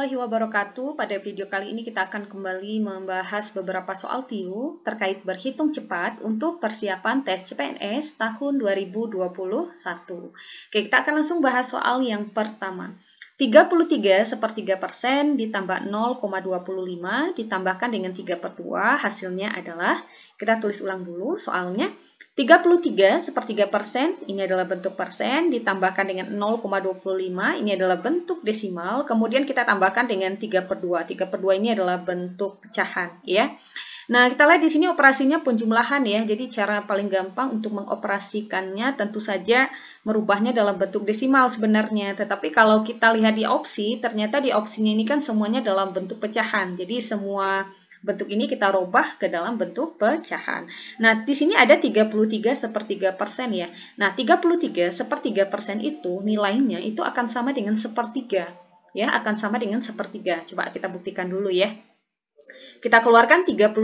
warahmatullahi wabarakatuh. Pada video kali ini kita akan kembali membahas beberapa soal TIU terkait berhitung cepat untuk persiapan tes CPNS tahun 2021. Oke, kita akan langsung bahas soal yang pertama. 33 sepertiga persen ditambah 0,25 ditambahkan dengan 3 per 2 hasilnya adalah, kita tulis ulang dulu soalnya, 33 sepertiga persen, ini adalah bentuk persen, ditambahkan dengan 0,25, ini adalah bentuk desimal, kemudian kita tambahkan dengan 3 per 2. 3 per 2 ini adalah bentuk pecahan. ya. Nah, kita lihat di sini operasinya penjumlahan ya, jadi cara paling gampang untuk mengoperasikannya tentu saja merubahnya dalam bentuk desimal sebenarnya. Tetapi kalau kita lihat di opsi, ternyata di opsinya ini kan semuanya dalam bentuk pecahan, jadi semua Bentuk ini kita rubah ke dalam bentuk pecahan. Nah, di sini ada 33 sepertiga persen ya. Nah, 33 sepertiga persen itu nilainya itu akan sama dengan sepertiga. Ya, akan sama dengan sepertiga. Coba kita buktikan dulu ya. Kita keluarkan 33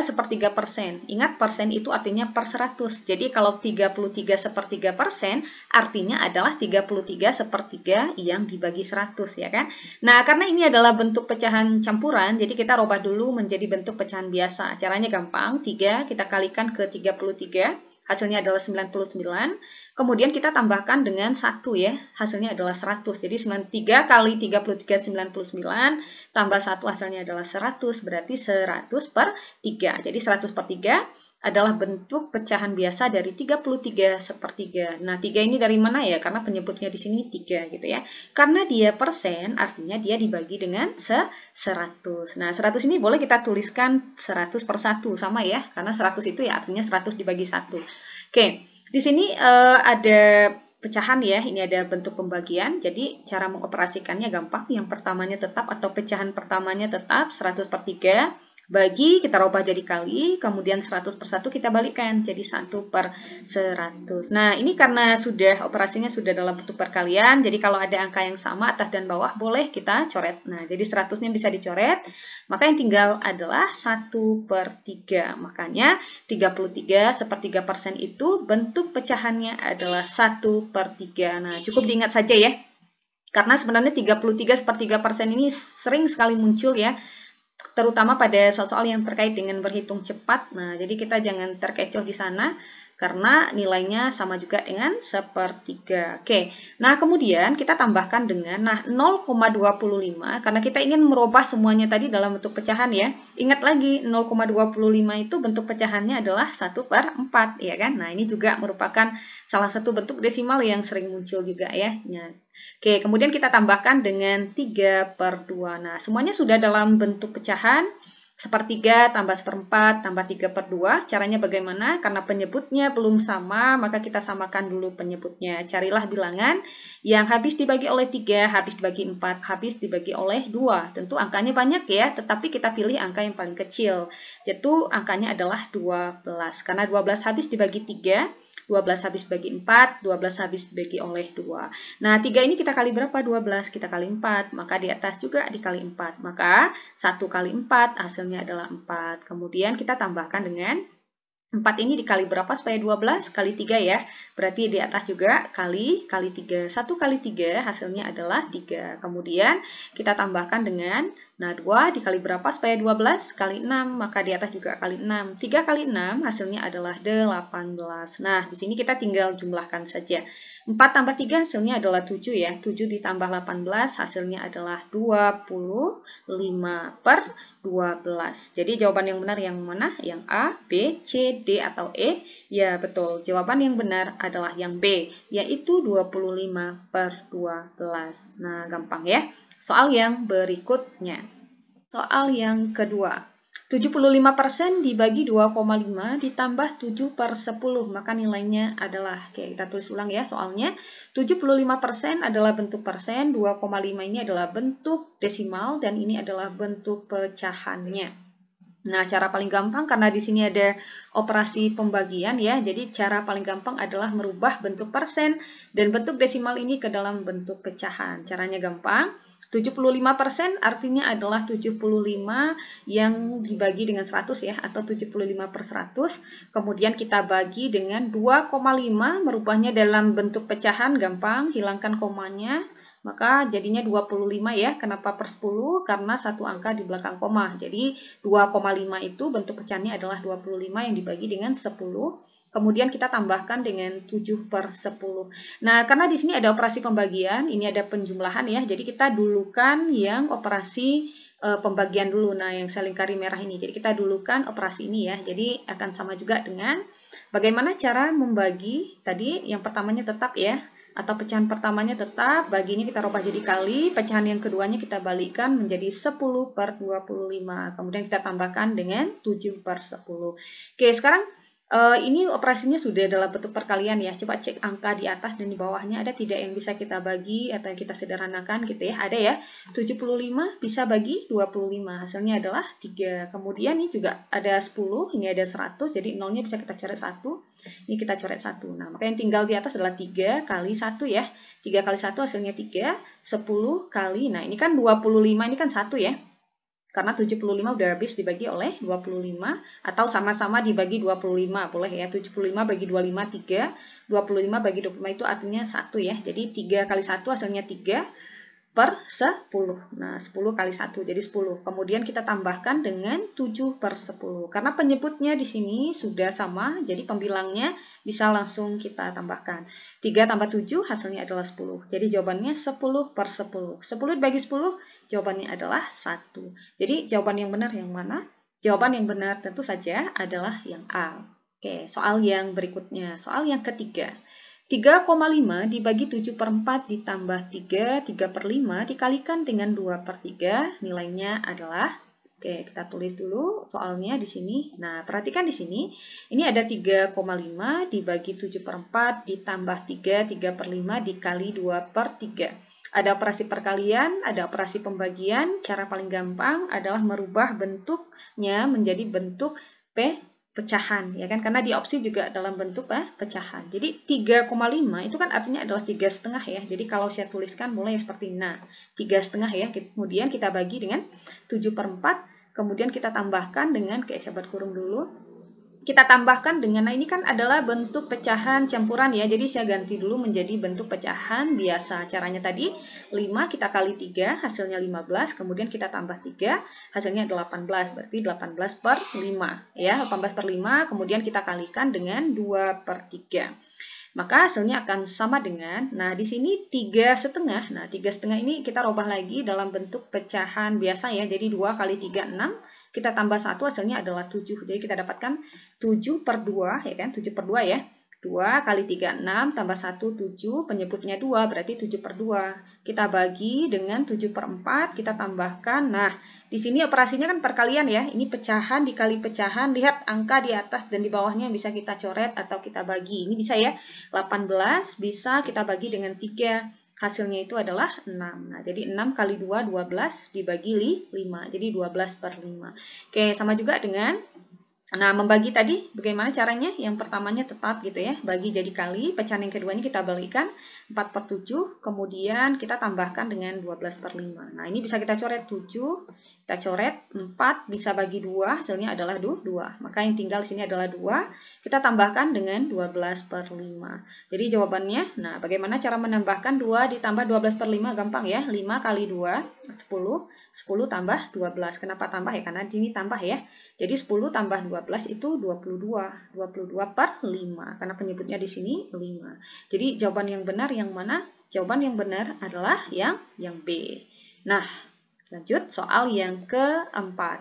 sepertiga persen. Ingat persen itu artinya per 100. Jadi kalau 33 sepertiga persen artinya adalah 33 sepertiga yang dibagi 100 ya kan. Nah karena ini adalah bentuk pecahan campuran jadi kita rubah dulu menjadi bentuk pecahan biasa. Caranya gampang 3 kita kalikan ke 33 hasilnya adalah 99. Kemudian kita tambahkan dengan 1 ya, hasilnya adalah 100. Jadi 93 kali 33, 99, tambah 1 hasilnya adalah 100, berarti 100 per 3. Jadi 100 per 3 adalah bentuk pecahan biasa dari 33 sepertiga. Nah, 3 ini dari mana ya? Karena penyebutnya di sini 3 gitu ya. Karena dia persen, artinya dia dibagi dengan 100. Nah, 100 ini boleh kita tuliskan 100 per 1, sama ya. Karena 100 itu ya artinya 100 dibagi 1. Oke. Di sini uh, ada pecahan ya, ini ada bentuk pembagian. Jadi cara mengoperasikannya gampang. Yang pertamanya tetap atau pecahan pertamanya tetap 100 per 3. Bagi kita ubah jadi kali, kemudian 100 per 1 kita balikkan jadi 1 per 100. Nah, ini karena sudah operasinya sudah dalam bentuk perkalian, jadi kalau ada angka yang sama atas dan bawah boleh kita coret. Nah, jadi 100-nya bisa dicoret, maka yang tinggal adalah 1 per 3. Makanya 33 sepertiga persen itu bentuk pecahannya adalah 1 per 3. Nah, cukup diingat saja ya. Karena sebenarnya 33 sepertiga persen ini sering sekali muncul ya terutama pada soal-soal yang terkait dengan berhitung cepat. Nah, jadi kita jangan terkecoh di sana, karena nilainya sama juga dengan sepertiga. Oke, nah kemudian kita tambahkan dengan nah 0,25 karena kita ingin merubah semuanya tadi dalam bentuk pecahan ya. Ingat lagi 0,25 itu bentuk pecahannya adalah 1 per 4 ya kan. Nah ini juga merupakan salah satu bentuk desimal yang sering muncul juga ya. Nah, Oke, kemudian kita tambahkan dengan 3 per 2. Nah, semuanya sudah dalam bentuk pecahan sepertiga tambah seperempat tambah tiga per dua Caranya bagaimana? Karena penyebutnya belum sama, maka kita samakan dulu penyebutnya. Carilah bilangan yang habis dibagi oleh tiga, habis dibagi empat, habis dibagi oleh dua. Tentu angkanya banyak ya, tetapi kita pilih angka yang paling kecil. Yaitu angkanya adalah dua belas Karena dua belas habis dibagi tiga. 12 habis bagi 4, 12 habis bagi oleh 2. Nah, 3 ini kita kali berapa? 12, kita kali 4. Maka di atas juga dikali 4. Maka 1 kali 4 hasilnya adalah 4. Kemudian kita tambahkan dengan 4 ini dikali berapa supaya 12? Kali 3 ya. Berarti di atas juga kali, kali 3. 1 kali 3 hasilnya adalah 3. Kemudian kita tambahkan dengan Nah, 2 dikali berapa supaya 12? Kali 6, maka di atas juga kali 6. 3 kali 6 hasilnya adalah 18. Nah, di sini kita tinggal jumlahkan saja. 4 tambah 3 hasilnya adalah 7 ya. 7 ditambah 18 hasilnya adalah 25 per 12. Jadi jawaban yang benar yang mana? Yang A, B, C, D, atau E? Ya, betul. Jawaban yang benar adalah yang B, yaitu 25 per 12. Nah, gampang ya soal yang berikutnya. Soal yang kedua, 75% dibagi 2,5 ditambah 7 per 10, maka nilainya adalah, oke kita tulis ulang ya soalnya, 75% adalah bentuk persen, 2,5 ini adalah bentuk desimal, dan ini adalah bentuk pecahannya. Nah, cara paling gampang karena di sini ada operasi pembagian ya, jadi cara paling gampang adalah merubah bentuk persen dan bentuk desimal ini ke dalam bentuk pecahan. Caranya gampang, 75% artinya adalah 75 yang dibagi dengan 100 ya, atau 75 per 100. Kemudian kita bagi dengan 2,5, merubahnya dalam bentuk pecahan, gampang, hilangkan komanya maka jadinya 25 ya. Kenapa per 10? Karena satu angka di belakang koma. Jadi 2,5 itu bentuk pecahannya adalah 25 yang dibagi dengan 10. Kemudian kita tambahkan dengan 7 per 10. Nah, karena di sini ada operasi pembagian, ini ada penjumlahan ya. Jadi kita dulukan yang operasi e, pembagian dulu. Nah, yang saya lingkari merah ini. Jadi kita dulukan operasi ini ya. Jadi akan sama juga dengan bagaimana cara membagi. Tadi yang pertamanya tetap ya atau pecahan pertamanya tetap, baginya kita rubah jadi kali, pecahan yang keduanya kita balikkan menjadi 10 per 25. Kemudian kita tambahkan dengan 7 per 10. Oke, sekarang Uh, ini operasinya sudah dalam bentuk perkalian ya. Coba cek angka di atas dan di bawahnya ada tidak yang bisa kita bagi atau yang kita sederhanakan gitu ya. Ada ya. 75 bisa bagi 25. Hasilnya adalah 3. Kemudian ini juga ada 10, ini ada 100. Jadi nolnya bisa kita coret 1. Ini kita coret 1. Nah, maka yang tinggal di atas adalah 3 kali 1 ya. 3 kali 1 hasilnya 3. 10 kali. Nah, ini kan 25, ini kan 1 ya. Karena 75 udah habis dibagi oleh 25 atau sama-sama dibagi 25. Boleh ya, 75 bagi 25 3, 25 bagi 25 itu artinya 1 ya. Jadi 3 kali 1 hasilnya 3, per 10. Nah, 10 kali 1 jadi 10. Kemudian kita tambahkan dengan 7 per 10. Karena penyebutnya di sini sudah sama, jadi pembilangnya bisa langsung kita tambahkan. 3 tambah 7 hasilnya adalah 10. Jadi jawabannya 10 per 10. 10 bagi 10 jawabannya adalah 1. Jadi jawaban yang benar yang mana? Jawaban yang benar tentu saja adalah yang A. Oke, soal yang berikutnya, soal yang ketiga. 3,5 dibagi 7 per 4 ditambah 3, 3 per 5 dikalikan dengan 2 per 3, nilainya adalah, oke kita tulis dulu soalnya di sini. Nah, perhatikan di sini, ini ada 3,5 dibagi 7 per 4 ditambah 3, 3 per 5 dikali 2 per 3. Ada operasi perkalian, ada operasi pembagian, cara paling gampang adalah merubah bentuknya menjadi bentuk P pecahan ya kan karena di opsi juga dalam bentuk ah, pecahan jadi 3,5 itu kan artinya adalah tiga setengah ya jadi kalau saya tuliskan mulai seperti nah tiga setengah ya kemudian kita bagi dengan 7 per 4 kemudian kita tambahkan dengan kayak sahabat kurung dulu kita tambahkan dengan, nah ini kan adalah bentuk pecahan campuran ya, jadi saya ganti dulu menjadi bentuk pecahan biasa. Caranya tadi 5 kita kali 3, hasilnya 15, kemudian kita tambah 3, hasilnya 18, berarti 18 per 5. ya 18 per 5, kemudian kita kalikan dengan 2 per 3 maka hasilnya akan sama dengan, nah di sini tiga setengah, nah tiga setengah ini kita rubah lagi dalam bentuk pecahan biasa ya, jadi dua kali tiga enam, kita tambah satu hasilnya adalah 7. Jadi kita dapatkan 7 per 2, ya kan? 7 per 2 ya. 2 kali 3, 6, tambah 1, 7, penyebutnya 2, berarti 7 per 2. Kita bagi dengan 7 per 4, kita tambahkan. Nah, di sini operasinya kan perkalian ya, ini pecahan dikali pecahan, lihat angka di atas dan di bawahnya yang bisa kita coret atau kita bagi. Ini bisa ya, 18 bisa kita bagi dengan 3 hasilnya itu adalah 6. Nah, jadi 6 kali 2, 12 dibagi 5. Jadi 12 per 5. Oke, sama juga dengan Nah, membagi tadi bagaimana caranya? Yang pertamanya tetap gitu ya, bagi jadi kali, pecahan yang kedua ini kita bagikan 4 per 7, kemudian kita tambahkan dengan 12 per 5. Nah, ini bisa kita coret 7, kita coret 4, bisa bagi 2, hasilnya adalah 2. Maka yang tinggal sini adalah 2, kita tambahkan dengan 12 per 5. Jadi jawabannya, nah bagaimana cara menambahkan 2 ditambah 12 per 5? Gampang ya, 5 kali 2, 10, 10 tambah 12. Kenapa tambah ya? Karena ini tambah ya. Jadi 10 tambah 12. 12 itu 22. 22 per 5. Karena penyebutnya di sini 5. Jadi jawaban yang benar yang mana? Jawaban yang benar adalah yang yang B. Nah, lanjut soal yang keempat.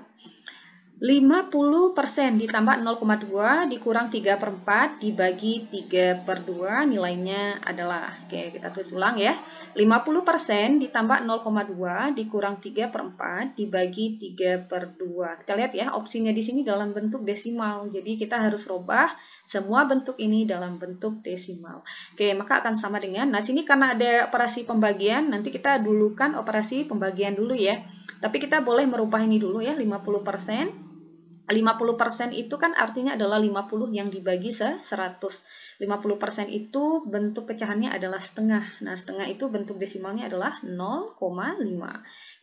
50% ditambah 0,2 dikurang 3 per 4 dibagi 3 per 2 nilainya adalah Oke kita tulis ulang ya 50% ditambah 0,2 dikurang 3 per 4 dibagi 3 per 2 Kita lihat ya opsinya di sini dalam bentuk desimal Jadi kita harus robah semua bentuk ini dalam bentuk desimal Oke maka akan sama dengan Nah sini karena ada operasi pembagian nanti kita dulukan operasi pembagian dulu ya Tapi kita boleh merubah ini dulu ya 50% 50% itu kan artinya adalah 50 yang dibagi se 100. 50% itu bentuk pecahannya adalah setengah. Nah, setengah itu bentuk desimalnya adalah 0,5.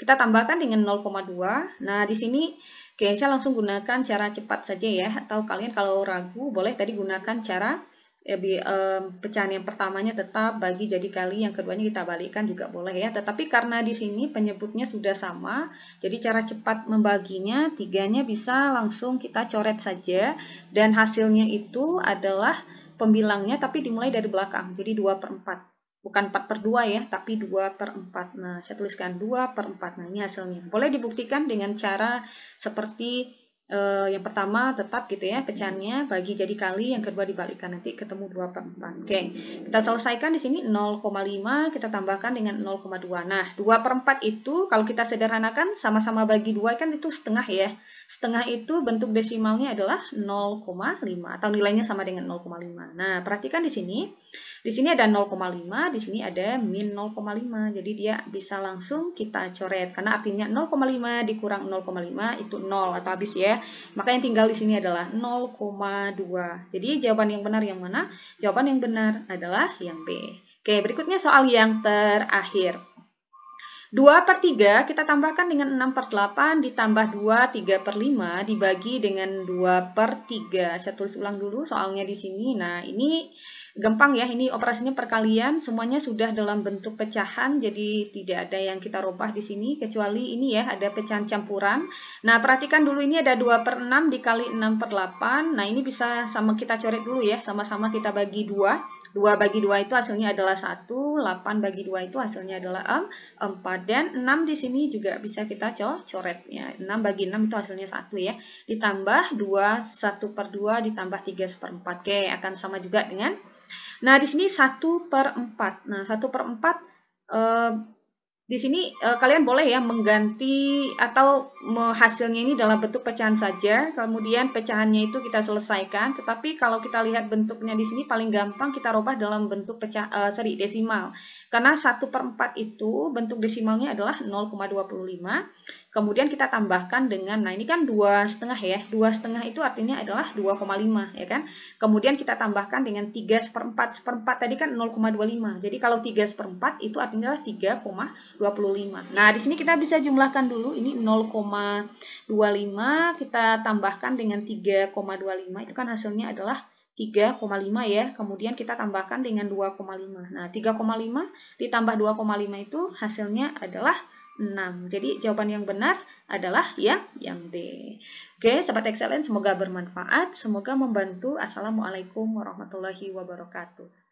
Kita tambahkan dengan 0,2. Nah, di sini saya langsung gunakan cara cepat saja ya. Atau kalian kalau ragu boleh tadi gunakan cara Ya, pecahan yang pertamanya tetap bagi jadi kali, yang keduanya kita balikkan juga boleh ya. Tetapi karena di sini penyebutnya sudah sama, jadi cara cepat membaginya, tiganya bisa langsung kita coret saja. Dan hasilnya itu adalah pembilangnya tapi dimulai dari belakang, jadi 2 per 4. Bukan 4 per 2 ya, tapi 2 per 4. Nah, saya tuliskan 2 per 4. Nah, ini hasilnya. Boleh dibuktikan dengan cara seperti Uh, yang pertama tetap gitu ya pecahannya bagi jadi kali yang kedua dibalikkan nanti ketemu 2 per 4 oke okay. kita selesaikan di sini 0,5 kita tambahkan dengan 0,2 nah 2 per 4 itu kalau kita sederhanakan sama-sama bagi 2 kan itu setengah ya setengah itu bentuk desimalnya adalah 0,5 atau nilainya sama dengan 0,5 nah perhatikan di sini di sini ada 0,5, di sini ada min 0,5. Jadi dia bisa langsung kita coret karena artinya 0,5 dikurang 0,5 itu 0 atau habis ya. Maka yang tinggal di sini adalah 0,2. Jadi jawaban yang benar yang mana? Jawaban yang benar adalah yang B. Oke, berikutnya soal yang terakhir. 2 per 3 kita tambahkan dengan 6 per 8 ditambah 2, 3 per 5 dibagi dengan 2 per 3. Saya tulis ulang dulu soalnya di sini. Nah ini gampang ya, ini operasinya perkalian, semuanya sudah dalam bentuk pecahan, jadi tidak ada yang kita rubah di sini, kecuali ini ya, ada pecahan campuran. Nah perhatikan dulu ini ada 2 per 6 dikali 6 per 8, nah ini bisa sama kita coret dulu ya, sama-sama kita bagi 2. 2 bagi 2 itu hasilnya adalah 1, 8 bagi 2 itu hasilnya adalah 4, dan 6 di sini juga bisa kita co coret. Ya. 6 bagi 6 itu hasilnya 1 ya. Ditambah 2, 1 per 2 ditambah 3 per 4. Oke, akan sama juga dengan. Nah, di sini 1 per 4. Nah, 1 per 4 eh, di sini uh, kalian boleh ya mengganti atau hasilnya ini dalam bentuk pecahan saja. Kemudian pecahannya itu kita selesaikan. Tetapi kalau kita lihat bentuknya di sini paling gampang kita rubah dalam bentuk pecah eh, uh, sorry desimal. Karena 1 per 4 itu bentuk desimalnya adalah 0,25. Kemudian kita tambahkan dengan, nah ini kan dua setengah ya, dua setengah itu artinya adalah 2,5 ya kan. Kemudian kita tambahkan dengan 3 seperempat, seperempat tadi kan 0,25. Jadi kalau 3 seperempat itu artinya adalah 3,25. Nah di sini kita bisa jumlahkan dulu, ini 0,25 kita tambahkan dengan 3,25 itu kan hasilnya adalah 3,5 ya, kemudian kita tambahkan dengan 2,5. Nah, 3,5 ditambah 2,5 itu hasilnya adalah 0,25. 6. Jadi jawaban yang benar adalah ya yang D. Oke, sahabat excellence semoga bermanfaat, semoga membantu. Assalamualaikum warahmatullahi wabarakatuh.